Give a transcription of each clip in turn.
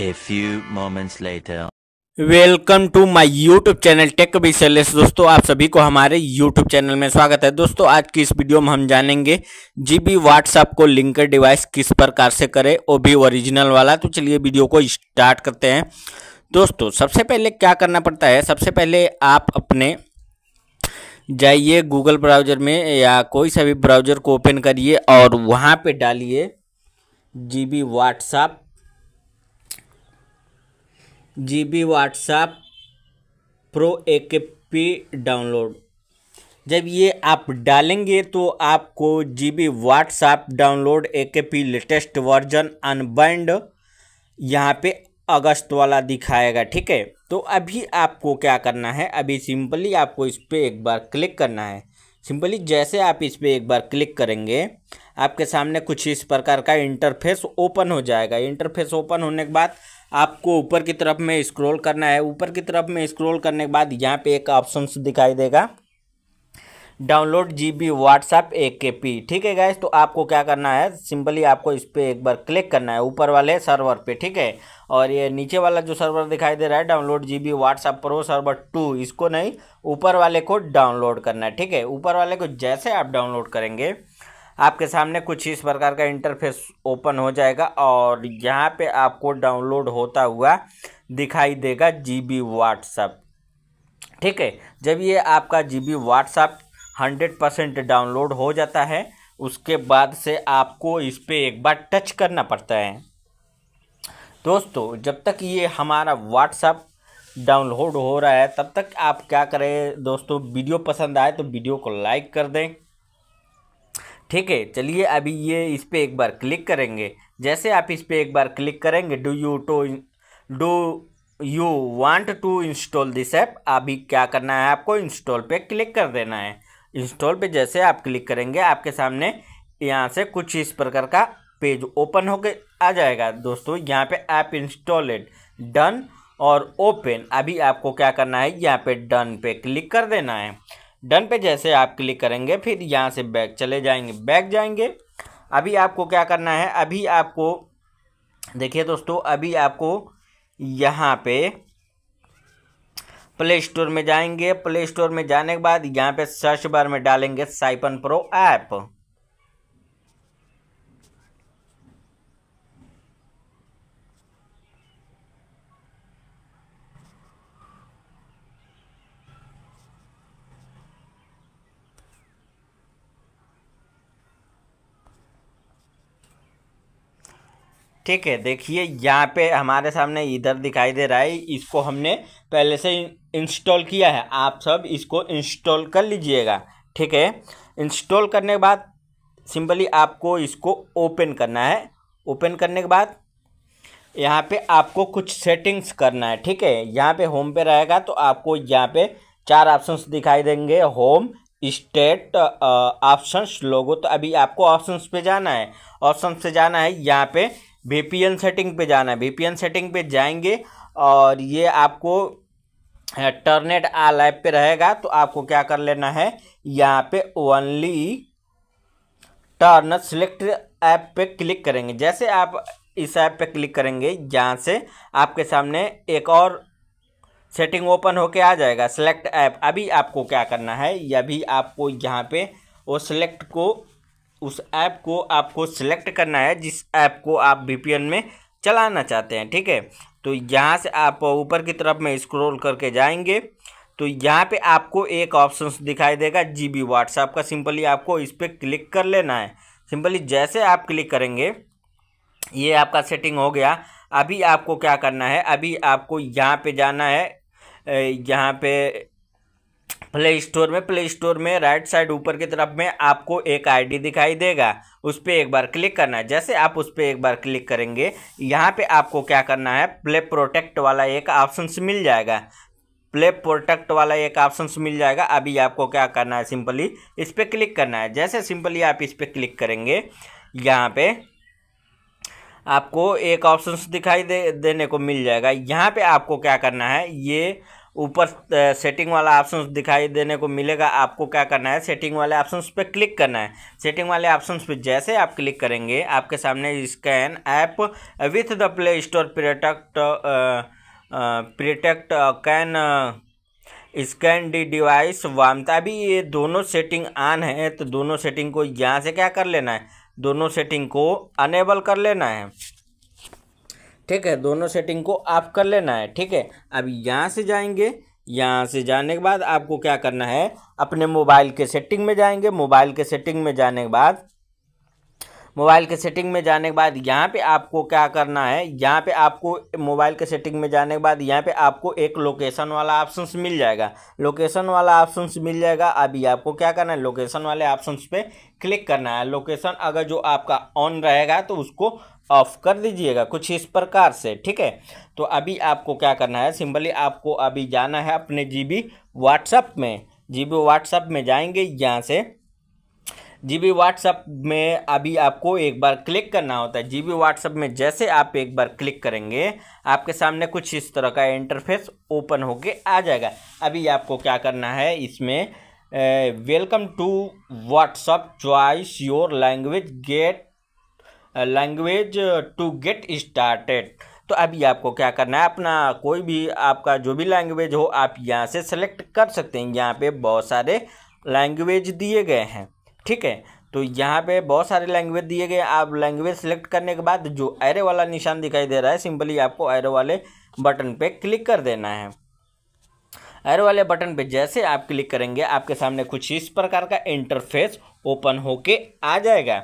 A few moments later. Welcome to my YouTube channel tech विशलेस दोस्तों आप सभी को हमारे यूट्यूब चैनल में स्वागत है दोस्तों आज की इस वीडियो में हम जानेंगे जी बी व्हाट्सएप को लिंकर डिवाइस किस प्रकार से करें वो भी ओरिजिनल वाला तो चलिए वीडियो को स्टार्ट करते हैं दोस्तों सबसे पहले क्या करना पड़ता है सबसे पहले आप अपने जाइए गूगल ब्राउजर में या कोई सा भी ब्राउजर को ओपन करिए और वहाँ पर डालिए जी बी व्हाट्सएप जी बी व्हाट्सएप प्रो ए के पी डाउनलोड जब ये आप डालेंगे तो आपको जी बी व्हाट्सएप डाउनलोड ए K P latest version unbind यहाँ पे अगस्त वाला दिखाएगा ठीक है तो अभी आपको क्या करना है अभी सिंपली आपको इस पर एक बार क्लिक करना है सिंपली जैसे आप इस पर एक बार क्लिक करेंगे आपके सामने कुछ इस प्रकार का इंटरफेस ओपन हो जाएगा इंटरफेस ओपन होने के बाद आपको ऊपर की तरफ में स्क्रॉल करना है ऊपर की तरफ में स्क्रॉल करने के बाद यहाँ पे एक ऑप्शन दिखाई देगा download G B WhatsApp A K P ठीक है गाइज तो आपको क्या करना है सिंपली आपको इस पर एक बार क्लिक करना है ऊपर वाले सर्वर पे ठीक है और ये नीचे वाला जो सर्वर दिखाई दे रहा है download G B WhatsApp pro server two इसको नहीं ऊपर वाले को डाउनलोड करना है ठीक है ऊपर वाले को जैसे आप डाउनलोड करेंगे आपके सामने कुछ इस प्रकार का इंटरफेस ओपन हो जाएगा और यहाँ पे आपको डाउनलोड होता हुआ दिखाई देगा जी बी व्हाट्सअप ठीक है जब ये आपका G B WhatsApp hundred percent download हो जाता है उसके बाद से आपको इस पर एक बार टच करना पड़ता है दोस्तों जब तक ये हमारा व्हाट्सअप डाउनलोड हो रहा है तब तक आप क्या करें दोस्तों वीडियो पसंद आए तो वीडियो को लाइक कर दें ठीक है चलिए अभी ये इस पर एक बार क्लिक करेंगे जैसे आप इस पर एक बार क्लिक करेंगे do you to do you want to install this app अभी क्या करना है आपको इंस्टॉल पे क्लिक कर देना है इंस्टॉल पे जैसे आप क्लिक करेंगे आपके सामने यहाँ से कुछ इस प्रकार का पेज ओपन होकर आ जाएगा दोस्तों यहाँ पे ऐप इंस्टॉलेड डन और ओपन अभी आपको क्या करना है यहाँ पे डन पे क्लिक कर देना है डन पे जैसे आप क्लिक करेंगे फिर यहाँ से बैक चले जाएंगे बैक जाएंगे अभी आपको क्या करना है अभी आपको देखिए दोस्तों अभी आपको यहाँ पे प्ले स्टोर में जाएंगे प्ले स्टोर में जाने के बाद यहाँ पे सर्च बार में डालेंगे साइपन प्रो ऐप ठीक है देखिए यहाँ पे हमारे सामने इधर दिखाई दे रहा है इसको हमने पहले से इंस्टॉल किया है आप सब इसको इंस्टॉल कर लीजिएगा ठीक है इंस्टॉल करने के बाद सिंपली आपको इसको ओपन करना है ओपन करने के बाद यहाँ पे आपको कुछ सेटिंग्स करना है ठीक है यहाँ पे होम पे रहेगा तो आपको यहाँ पे चार ऑप्शंस दिखाई देंगे होम स्टेट ऑप्शंस लोगो तो अभी आपको ऑप्शंस पे जाना है ऑप्शन पे जाना है यहाँ पे वीपीएन सेटिंग पे जाना है वीपीएन सेटिंग पे जाएंगे और ये आपको टर्नेट आल ऐप पे रहेगा तो आपको क्या कर लेना है यहाँ पे ओनली टर्न सिलेक्ट ऐप पे क्लिक करेंगे जैसे आप इस ऐप पे क्लिक करेंगे यहाँ से आपके सामने एक और सेटिंग ओपन होके आ जाएगा सिलेक्ट ऐप अभी आपको क्या करना है यह भी आपको यहाँ पे वो सिलेक्ट को उस ऐप को आपको सिलेक्ट करना है जिस ऐप को आप बी में चलाना चाहते हैं ठीक है तो यहाँ से आप ऊपर की तरफ में स्क्रॉल करके जाएंगे तो यहाँ पे आपको एक ऑप्शन दिखाई देगा जी बी व्हाट्सएप का सिंपली आपको इस पर क्लिक कर लेना है सिंपली जैसे आप क्लिक करेंगे ये आपका सेटिंग हो गया अभी आपको क्या करना है अभी आपको यहाँ पे जाना है यहाँ पे प्ले स्टोर में प्ले स्टोर में राइट साइड ऊपर की तरफ में आपको एक आईडी दिखाई देगा उस पर एक बार क्लिक करना है जैसे आप उस पर एक बार क्लिक करेंगे यहाँ पे आपको क्या करना है प्ले प्रोटेक्ट वाला एक ऑप्शन मिल जाएगा प्ले प्रोटेक्ट वाला एक ऑप्शन मिल जाएगा अभी आपको क्या करना है सिंपली इस पर क्लिक करना है जैसे सिंपली आप इस पर क्लिक करेंगे यहाँ पे आपको एक ऑप्शन दिखाई दे देने को मिल जाएगा यहाँ पे आपको क्या करना है ये ऊपर सेटिंग वाला ऑप्शन दिखाई देने को मिलेगा आपको क्या करना है सेटिंग वाले ऑप्शन पर क्लिक करना है सेटिंग वाले ऑप्शन पर जैसे आप क्लिक करेंगे आपके सामने scan app with the play store protect protect can scan the device वामता भी ये दोनों सेटिंग ऑन है तो दोनों सेटिंग को यहाँ से क्या कर लेना है दोनों सेटिंग को अनेबल कर लेना है ठीक है दोनों सेटिंग को आप कर लेना है ठीक है अब यहाँ से जाएंगे यहाँ से जाने के बाद आपको क्या करना है अपने मोबाइल के सेटिंग में जाएंगे मोबाइल के सेटिंग में जाने के बाद मोबाइल के सेटिंग में जाने के बाद यहाँ पे आपको क्या करना है यहाँ पे आपको मोबाइल के सेटिंग में जाने के बाद यहाँ पे आपको एक लोकेशन वाला ऑप्शन मिल जाएगा लोकेशन वाला ऑप्शन मिल जाएगा अभी आपको क्या करना है लोकेशन वाले ऑप्शन पे क्लिक करना है लोकेशन अगर जो आपका ऑन रहेगा तो उसको ऑफ कर दीजिएगा कुछ इस प्रकार से ठीक है तो अभी आपको क्या करना है सिंपली आपको अभी जाना है अपने जीबी व्हाट्सअप में जीबी व्हाट्सअप में जाएंगे यहाँ से जीबी व्हाट्सअप में अभी आपको एक बार क्लिक करना होता है जीबी व्हाट्सअप में जैसे आप एक बार क्लिक करेंगे आपके सामने कुछ इस तरह का इंटरफेस ओपन होके आ जाएगा अभी आपको क्या करना है इसमें welcome to WhatsApp choice your language get language to get started तो अभी आपको क्या करना है अपना कोई भी आपका जो भी लैंग्वेज हो आप यहाँ से सेलेक्ट कर सकते हैं यहाँ पे बहुत सारे लैंग्वेज दिए गए हैं ठीक है तो यहाँ पे बहुत सारे लैंग्वेज दिए गए आप लैंग्वेज सेलेक्ट करने के बाद जो एरे वाला निशान दिखाई दे रहा है सिंपली आपको एरे वाले बटन पे क्लिक कर देना है हर वाले बटन पे जैसे आप क्लिक करेंगे आपके सामने कुछ इस प्रकार का इंटरफेस ओपन होके आ जाएगा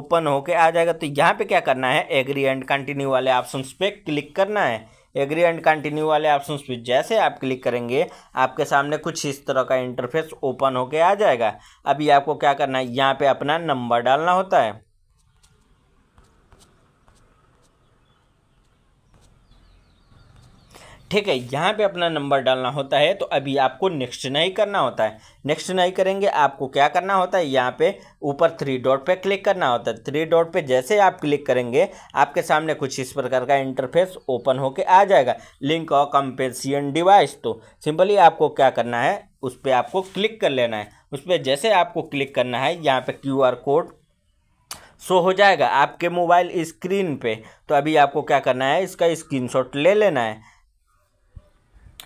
ओपन होके आ जाएगा तो यहाँ पे क्या करना है एग्री एंड कंटिन्यू वाले ऑप्शन पे क्लिक करना है एग्री एंड कंटिन्यू वाले ऑप्शन पे जैसे आप क्लिक करेंगे आपके सामने कुछ इस तरह का इंटरफेस ओपन होके आ जाएगा अभी आपको क्या करना है यहाँ पे अपना नंबर डालना होता है ठीक है यहाँ पे अपना नंबर डालना होता है तो अभी आपको नेक्स्ट नहीं करना होता है नेक्स्ट नहीं करेंगे आपको क्या करना होता है यहाँ पे ऊपर थ्री डॉट पे क्लिक करना होता है थ्री डॉट पे जैसे आप क्लिक करेंगे आपके सामने कुछ इस प्रकार का इंटरफेस ओपन होके आ जाएगा लिंक और कंपेसियन डिवाइस तो सिंपली आपको क्या करना है उस पर आपको क्लिक कर लेना है उस पर जैसे आपको क्लिक करना है यहाँ पर क्यू कोड शो हो जाएगा आपके मोबाइल स्क्रीन पे तो अभी आपको क्या करना है इसका स्क्रीनशॉट ले लेना है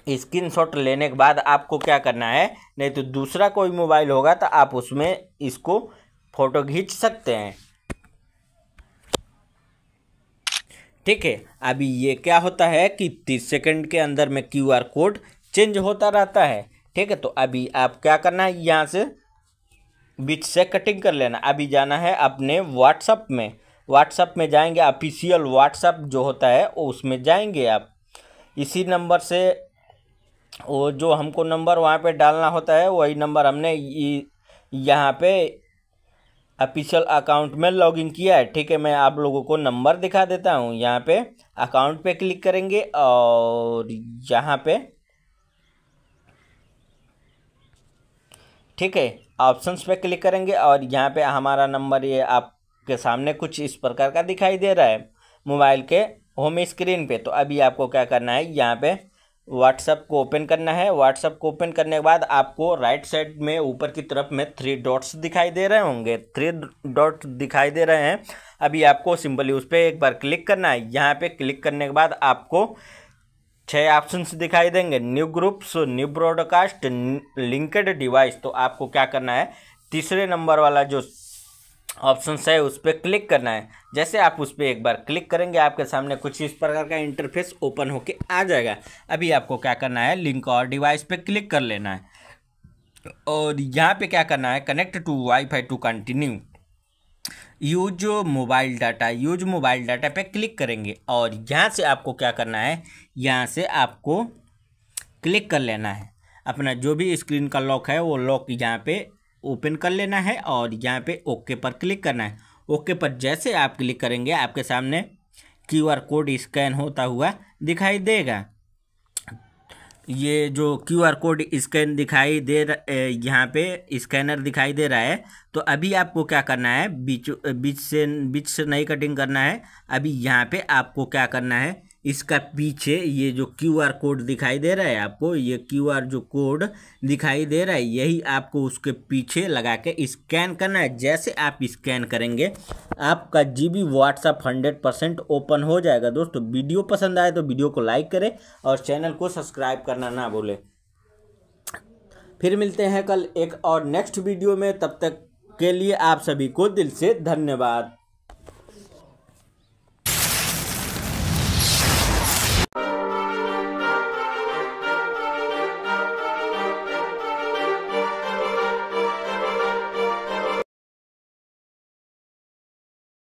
स्क्रीन शॉट लेने के बाद आपको क्या करना है नहीं तो दूसरा कोई मोबाइल होगा तो आप उसमें इसको फ़ोटो खींच सकते हैं ठीक है अभी ये क्या होता है कि तीस सेकंड के अंदर में क्यूआर कोड चेंज होता रहता है ठीक है तो अभी आप क्या करना है यहाँ से बीच से कटिंग कर लेना अभी जाना है अपने व्हाट्सअप में व्हाट्सअप में जाएंगे ऑफिशियल व्हाट्सअप जो होता है उसमें जाएंगे आप इसी नंबर से वो जो हमको नंबर वहाँ पे डालना होता है वही नंबर हमने यहाँ पे ऑफिशियल अकाउंट में लॉगिन किया है ठीक है मैं आप लोगों को नंबर दिखा देता हूँ यहाँ पे अकाउंट पे क्लिक करेंगे और यहाँ पे ठीक है ऑप्शंस पे क्लिक करेंगे और यहाँ पे हमारा नंबर ये आपके सामने कुछ इस प्रकार का दिखाई दे रहा है मोबाइल के होम स्क्रीन पे तो अभी आपको क्या करना है यहाँ पे व्हाट्सअप को ओपन करना है व्हाट्सअप को ओपन करने के बाद आपको राइट साइड में ऊपर की तरफ में थ्री डॉट्स दिखाई दे रहे होंगे थ्री डॉट दिखाई दे रहे हैं अभी आपको सिंपली उस पर एक बार क्लिक करना है यहाँ पे क्लिक करने के बाद आपको छः ऑप्शन दिखाई देंगे new groups new broadcast linked device तो आपको क्या करना है तीसरे नंबर वाला जो ऑप्शन है उस पर क्लिक करना है जैसे आप उस पर एक बार क्लिक करेंगे आपके सामने कुछ इस प्रकार का इंटरफेस ओपन होके आ जाएगा अभी आपको क्या करना है लिंक और डिवाइस पे क्लिक कर लेना है और यहाँ पे क्या करना है connect to wifi to continue use mobile data use mobile data पे क्लिक करेंगे और यहाँ से आपको क्या करना है यहाँ से आपको क्लिक कर लेना है अपना जो भी स्क्रीन का लॉक है वो लॉक यहाँ पे ओपन कर लेना है और यहाँ पे ओके पर क्लिक करना है ओके पर जैसे आप क्लिक करेंगे आपके सामने क्यू आर कोड स्कैन होता हुआ दिखाई देगा ये जो क्यू आर कोड स्कैन दिखाई दे यहाँ पे स्कैनर दिखाई दे रहा है तो अभी आपको क्या करना है बीच बीच से बीच से नहीं कटिंग करना है अभी यहाँ पे आपको क्या करना है इसका पीछे ये जो क्यू आर कोड दिखाई दे रहा है आपको ये क्यू आर जो कोड दिखाई दे रहा है यही आपको उसके पीछे लगा के स्कैन करना है जैसे आप स्कैन करेंगे आपका G B WhatsApp hundred percent open हो जाएगा दोस्तों वीडियो पसंद आए तो वीडियो को लाइक करें और चैनल को सब्सक्राइब करना ना भूलें फिर मिलते हैं कल एक और नेक्स्ट वीडियो में तब तक के लिए आप सभी को दिल से धन्यवाद